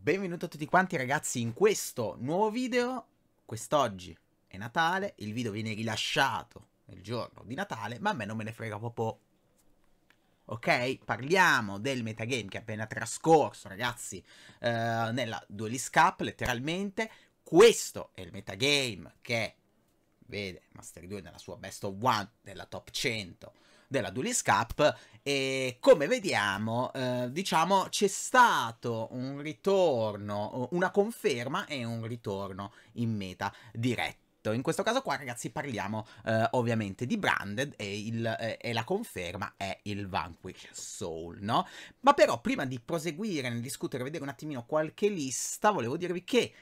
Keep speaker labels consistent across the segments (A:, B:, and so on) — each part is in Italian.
A: benvenuti a tutti quanti ragazzi in questo nuovo video. Quest'oggi è Natale, il video viene rilasciato nel giorno di Natale, ma a me non me ne frega proprio. Ok, parliamo del metagame che è appena trascorso ragazzi eh, nella Duelist Cup letteralmente. Questo è il metagame che vede Master 2 nella sua best of one, nella top 100 della Dulis Cup e come vediamo, eh, diciamo, c'è stato un ritorno, una conferma e un ritorno in meta diretto. In questo caso qua ragazzi parliamo eh, ovviamente di Branded e, il, eh, e, la conferma è il Vanquish Soul, no? Ma però prima di proseguire nel discutere e vedere un attimino qualche lista, volevo dirvi che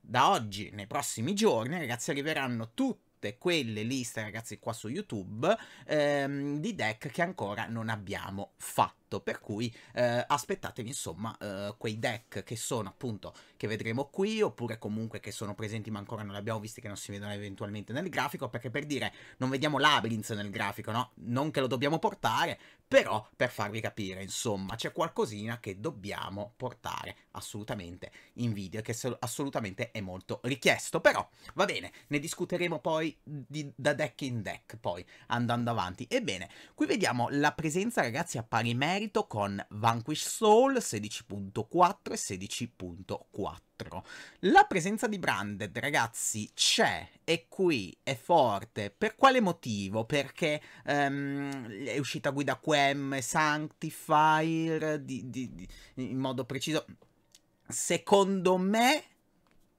A: da oggi nei prossimi giorni ragazzi arriveranno tutti tutte quelle liste, ragazzi, qua su YouTube, ehm, di deck che ancora non abbiamo fatto fatto, per cui eh, aspettatevi insomma eh, quei deck che sono appunto che vedremo qui oppure comunque che sono presenti ma ancora non li abbiamo visti che non si vedono eventualmente nel grafico perché per dire non vediamo Labyrinth nel grafico, no? Non che lo dobbiamo portare, però per farvi capire insomma c'è qualcosina che dobbiamo portare assolutamente in video e che assolutamente è molto richiesto, però va bene, ne discuteremo poi di, da deck in deck poi andando avanti. Ebbene, qui vediamo la presenza ragazzi a pari merito merito con Vanquish Soul 16.4 e 16.4. La presenza di Branded, ragazzi, c'è, è qui, è forte. Per quale motivo? Perché um, è uscita guida QM, Sanctifier, di, di, di, in modo preciso. Secondo me,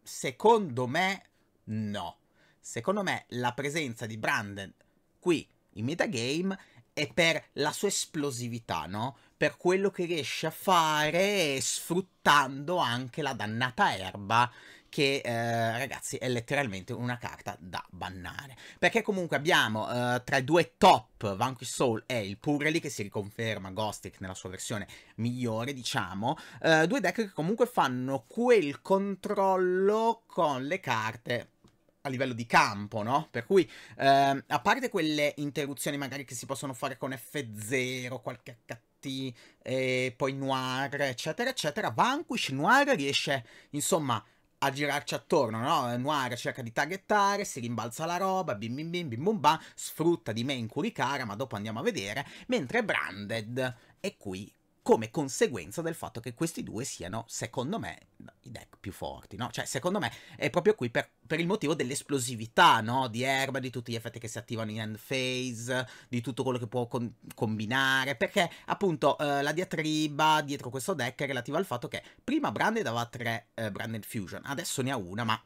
A: secondo me, no. Secondo me la presenza di Branded qui in metagame è per la sua esplosività, no? Per quello che riesce a fare sfruttando anche la dannata erba che eh, ragazzi è letteralmente una carta da bannare perché comunque abbiamo eh, tra i due top Vanquish Soul e il Purely che si riconferma Ghostic nella sua versione migliore diciamo eh, due deck che comunque fanno quel controllo con le carte a livello di campo, no? Per cui, ehm, a parte quelle interruzioni magari che si possono fare con F0, qualche HT, e poi Noir, eccetera, eccetera, Vanquish Noir riesce, insomma, a girarci attorno, no? Noir cerca di targettare, si rimbalza la roba, bim bim bim bim bum bam, sfrutta di me in curicara, ma dopo andiamo a vedere, mentre Branded è qui come conseguenza del fatto che questi due siano, secondo me, i deck più forti, no? Cioè, secondo me è proprio qui per, per il motivo dell'esplosività, no? Di erba, di tutti gli effetti che si attivano in end phase, di tutto quello che può con- combinare, perché appunto eh, la diatriba dietro questo deck è relativa al fatto che prima Branded aveva tre eh, Branded Fusion, adesso ne ha una, ma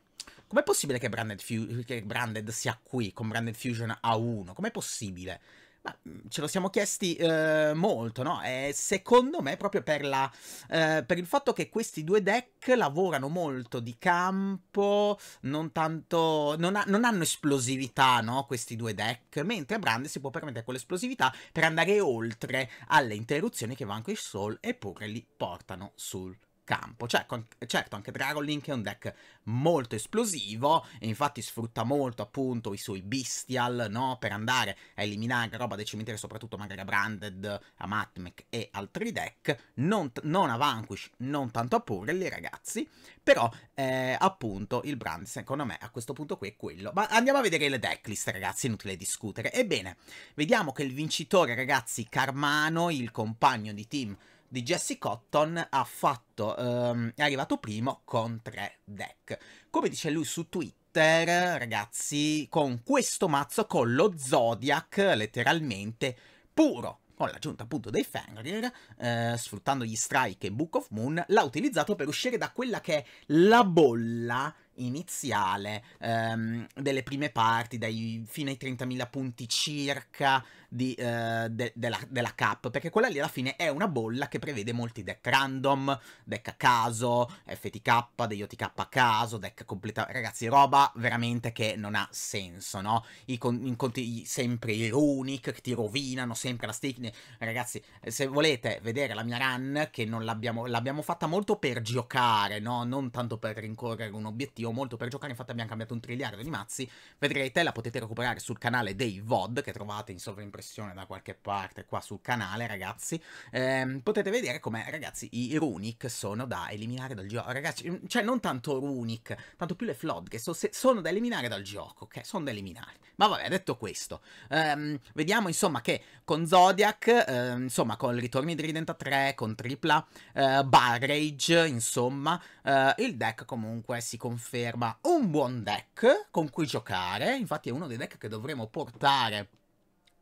A: com'è possibile che Branded, che Branded sia qui con Branded Fusion a uno? Com'è possibile? Ma mhmm, ce lo siamo chiesti eh, molto, no? E eh, secondo me proprio per, la, eh, per, il fatto che questi due deck lavorano molto di campo, non tanto... non, ha, non hanno esplosività, no? Questi due deck, mentre Brand si può permettere quell'esplosività per andare oltre alle interruzioni che Vanquish Soul eppure li portano sul campo campo. Certo, certo anche Link è un deck molto esplosivo e infatti sfrutta molto appunto i suoi Bestial, no? Per andare a eliminare roba del cimitero, soprattutto magari a Branded, a Matmec e altri deck. Non, non a Vanquish, non tanto a Purley, ragazzi. Però eh, appunto il Brand, secondo me, a questo punto qui è quello. Ma andiamo a vedere le decklist, ragazzi, inutile discutere. Ebbene, vediamo che il vincitore, ragazzi, Carmano, il compagno di team di Jesse Cotton ha fatto, ehm, è arrivato primo con tre deck. Come dice lui su Twitter, ragazzi, con questo mazzo, con lo Zodiac, letteralmente puro, con l'aggiunta appunto dei Fenrir, eh, sfruttando gli strike e Book of Moon, l'ha utilizzato per uscire da quella che è la bolla iniziale ehm, delle prime parti, dai, fino ai 30.000 punti circa, di, eh, de- della, della cap, perché quella lì alla fine è una bolla che prevede molti deck random, deck a caso, FTK, degli OTK a caso, deck completa... Ragazzi, roba veramente che non ha senso, no? I con- in sempre i runic che ti rovinano, sempre la stick... Ragazzi, eh, se volete vedere la mia run, che non l'abbiamo, l'abbiamo fatta molto per giocare, no? Non tanto per rincorrere un obiettivo, molto per giocare, infatti abbiamo cambiato un triliardo di mazzi, vedrete, la potete recuperare sul canale dei VOD che trovate in sovraimpressione impressione da qualche parte qua sul canale, ragazzi, ehm, potete vedere come, ragazzi, i runic sono da eliminare dal gioco. Ragazzi, mm, cioè non tanto runic, tanto più le flood che so sono da eliminare dal gioco, ok? Sono da eliminare. Ma vabbè, detto questo, ehm, vediamo insomma che con Zodiac, ehm, insomma, con il ritorno di Ridenta 3, con Tripla, eh, Barrage, insomma, eh, il deck comunque si conferma un buon deck con cui giocare. Infatti è uno dei deck che dovremo portare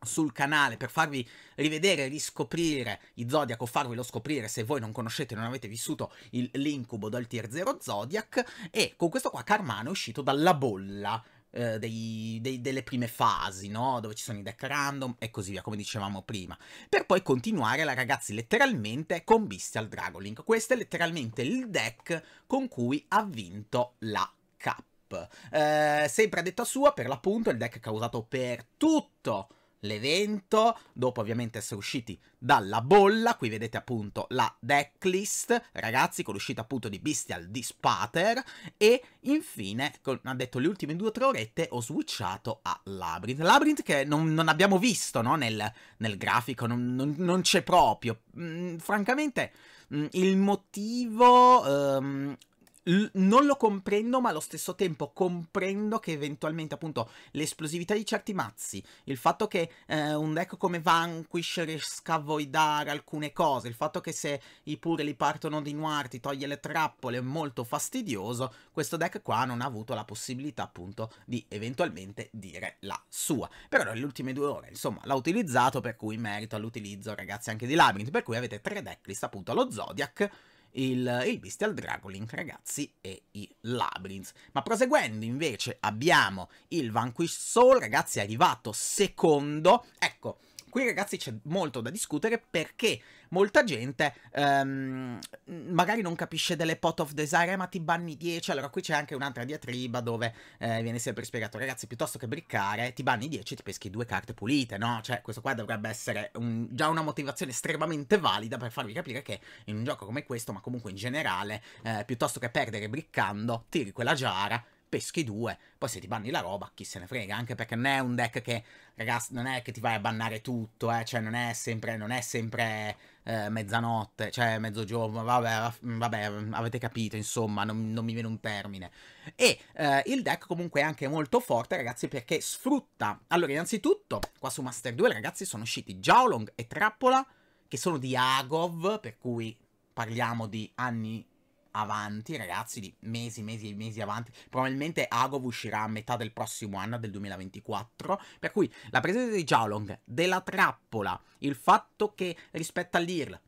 A: sul canale per farvi rivedere, e riscoprire i Zodiac o farvelo scoprire se voi non conoscete, e non avete vissuto l'incubo del Tier 0 Zodiac e con questo qua Carmano è uscito dalla bolla eh, dei, dei, delle prime fasi, no? Dove ci sono i deck random e così via, come dicevamo prima. Per poi continuare, la, ragazzi, letteralmente con Bestial Dragolink. Questo è letteralmente il deck con cui ha vinto la Cup. Eh, sempre a detta sua, per l'appunto, il deck causato per tutto l'evento, dopo ovviamente essere usciti dalla bolla, qui vedete appunto la decklist, ragazzi, con l'uscita appunto di Bestial di Spater, e infine, come ha detto le ultime due o tre orette, ho switchato a Labyrinth. Labyrinth che non, non abbiamo visto, no, nel, nel grafico, non, non, non c'è proprio. Mm, francamente, mm, il motivo... Um, l- non lo comprendo, ma allo stesso tempo comprendo che eventualmente, appunto, l'esplosività di certi mazzi, il fatto che eh, un deck come Vanquish riesca a voidare alcune cose, il fatto che se i pure li partono di noir ti toglie le trappole è molto fastidioso, questo deck qua non ha avuto la possibilità, appunto, di eventualmente dire la sua. Però nelle ultime due ore, insomma, l'ha utilizzato, per cui merito all'utilizzo, ragazzi, anche di Labyrinth, per cui avete tre decklist, appunto, allo Zodiac, il, il Bestial Dragolink, ragazzi, e i Labyrinth. Ma proseguendo invece abbiamo il Vanquish Soul, ragazzi, è arrivato secondo. Ecco, qui ragazzi c'è molto da discutere perché molta gente um, magari non capisce delle pot of desire, ma ti banni 10, cioè, allora qui c'è anche un'altra diatriba dove eh, viene sempre spiegato ragazzi piuttosto che briccare ti banni 10 ti peschi due carte pulite, no? Cioè questo qua dovrebbe essere un, già una motivazione estremamente valida per farvi capire che in un gioco come questo, ma comunque in generale, eh, piuttosto che perdere briccando, tiri quella giara peschi due, poi se ti banni la roba, chi se ne frega, anche perché non è un deck che, ragazzi, non è che ti vai a bannare tutto, eh, cioè non è sempre, non è sempre eh, mezzanotte, cioè mezzogiorno, vabbè, vabbè, avete capito, insomma, non, non mi viene un termine. E eh, il deck comunque è anche molto forte, ragazzi, perché sfrutta, allora, innanzitutto, qua su Master 2, ragazzi, sono usciti Jaolong e Trappola, che sono di Agov, per cui parliamo di anni avanti, ragazzi, di mesi, mesi e mesi avanti. Probabilmente Agov uscirà a metà del prossimo anno, del 2024. Per cui la presenza di Jalong, della trappola, il fatto che rispetto all'IRL,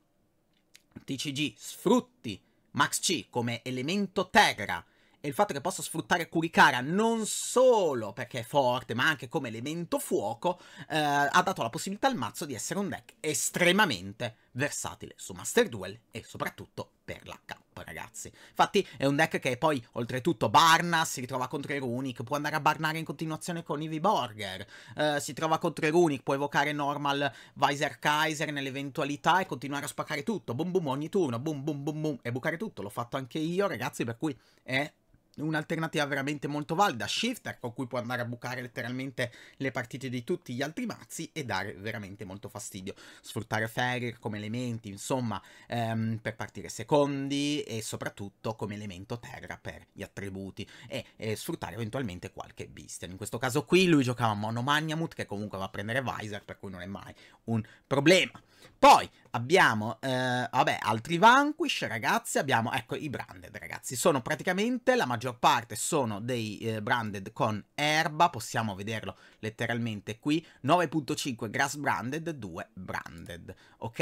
A: TCG sfrutti Max C come elemento terra e il fatto che possa sfruttare Kurikara non solo perché è forte, ma anche come elemento fuoco, eh, ha dato la possibilità al mazzo di essere un deck estremamente versatile su Master Duel e soprattutto per la l'H ragazzi. Infatti è un deck che poi, oltretutto, barna, si ritrova contro i Runic, può andare a barnare in continuazione con i borger eh, si trova contro i Runic, può evocare normal Visor Kaiser nell'eventualità e continuare a spaccare tutto, boom boom ogni turno, boom boom boom boom, e bucare tutto, l'ho fatto anche io, ragazzi, per cui è un'alternativa veramente molto valida, Shifter con cui può andare a bucare letteralmente le partite di tutti gli altri mazzi e dare veramente molto fastidio, sfruttare Ferrir come elementi insomma ehm, per partire secondi e soprattutto come elemento terra per gli attributi e, e sfruttare eventualmente qualche beast. in questo caso qui lui giocava Mono Magnamut che comunque va a prendere Visor per cui non è mai un problema. Poi Abbiamo, eh, vabbè, altri Vanquish, ragazzi, abbiamo, ecco, i branded, ragazzi. Sono praticamente, la maggior parte sono dei eh, branded con erba, possiamo vederlo letteralmente qui. 9.5 grass branded, 2 branded, ok?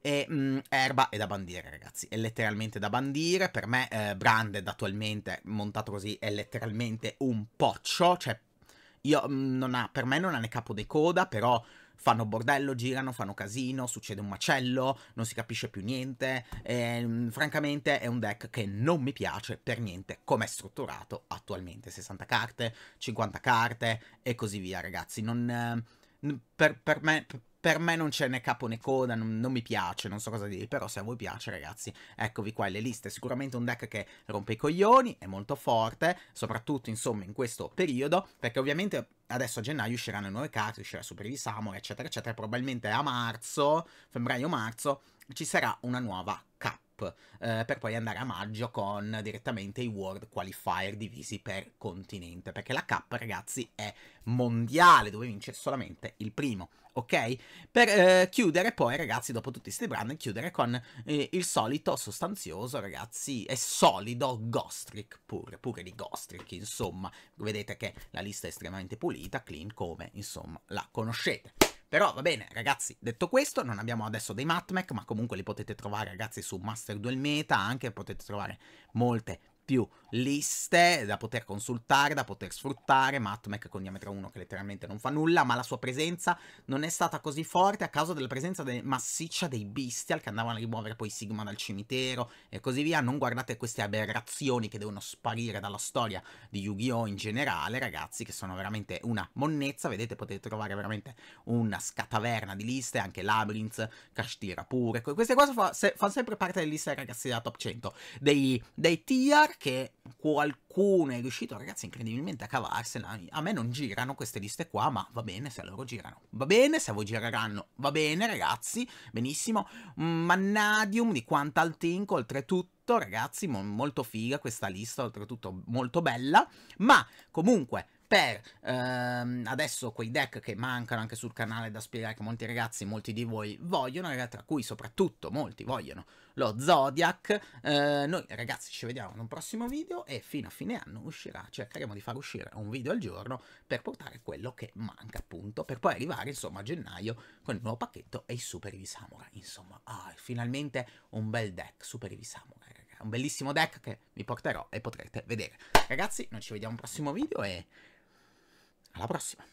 A: E mh, mm, erba è da bandire, ragazzi, è letteralmente da bandire. Per me eh, branded attualmente, montato così, è letteralmente un poccio, cioè io, mm, non ha, per me non ha né capo né coda, però fanno bordello, girano, fanno casino, succede un macello, non si capisce più niente. E, ehm, francamente è un deck che non mi piace per niente come è strutturato attualmente. 60 carte, 50 carte e così via, ragazzi. Non, ehm, per, per me per me non c'è né capo né coda, non, non mi piace, non so cosa dire, però se a voi piace ragazzi, eccovi qua le liste, sicuramente un deck che rompe i coglioni, è molto forte, soprattutto insomma in questo periodo, perché ovviamente adesso a gennaio usciranno le nuove carte, uscirà Super Samurai, eccetera, eccetera, probabilmente a marzo, febbraio-marzo, ci sarà una nuova Cup. Eh, per poi andare a maggio con direttamente i World Qualifier divisi per continente, perché la Cup, ragazzi, è mondiale, dove vince solamente il primo ok? Per eh, chiudere poi, ragazzi, dopo tutti questi brand, chiudere con eh, il solito sostanzioso, ragazzi, e solido Gostrick pure, pure di Gostrick, insomma. Vedete che la lista è estremamente pulita, clean come, insomma, la conoscete. Però va bene, ragazzi, detto questo, non abbiamo adesso dei matmec, ma comunque li potete trovare, ragazzi, su Master Duel Meta, anche potete trovare molte più liste da poter consultare, da poter sfruttare, MatMac con diametro 1 che letteralmente non fa nulla, ma la sua presenza non è stata così forte a causa della presenza de massiccia dei Bestial che andavano a rimuovere poi Sigma dal cimitero e così via. Non guardate queste aberrazioni che devono sparire dalla storia di Yu-Gi-Oh! in generale, ragazzi, che sono veramente una monnezza. Vedete, potete trovare veramente una scataverna di liste, anche Labyrinth, Kashtira pure. Queste cose fanno fa sempre parte delle liste, ragazzi, della top 100. Dei, dei tier perché qualcuno è riuscito, ragazzi, incredibilmente a cavarsela. A me non girano queste liste qua, ma va bene se loro girano. Va bene se voi gireranno. Va bene, ragazzi, benissimo. Mannadium di Quantal Think, oltretutto ragazzi, molto figa questa lista, oltretutto molto bella, ma comunque per ehm, adesso quei deck che mancano anche sul canale da spiegare che molti ragazzi, molti di voi vogliono, tra cui soprattutto molti vogliono lo Zodiac. Eh, noi ragazzi ci vediamo in un prossimo video e fino a fine anno uscirà, cercheremo di far uscire un video al giorno per portare quello che manca appunto, per poi arrivare insomma a gennaio con il nuovo pacchetto e i Super Heavy Samurai. Insomma, ah, finalmente un bel deck Super Heavy Samurai, ragazzi. Un bellissimo deck che vi porterò e potrete vedere. Ragazzi, noi ci vediamo un prossimo video e... Alla prossima!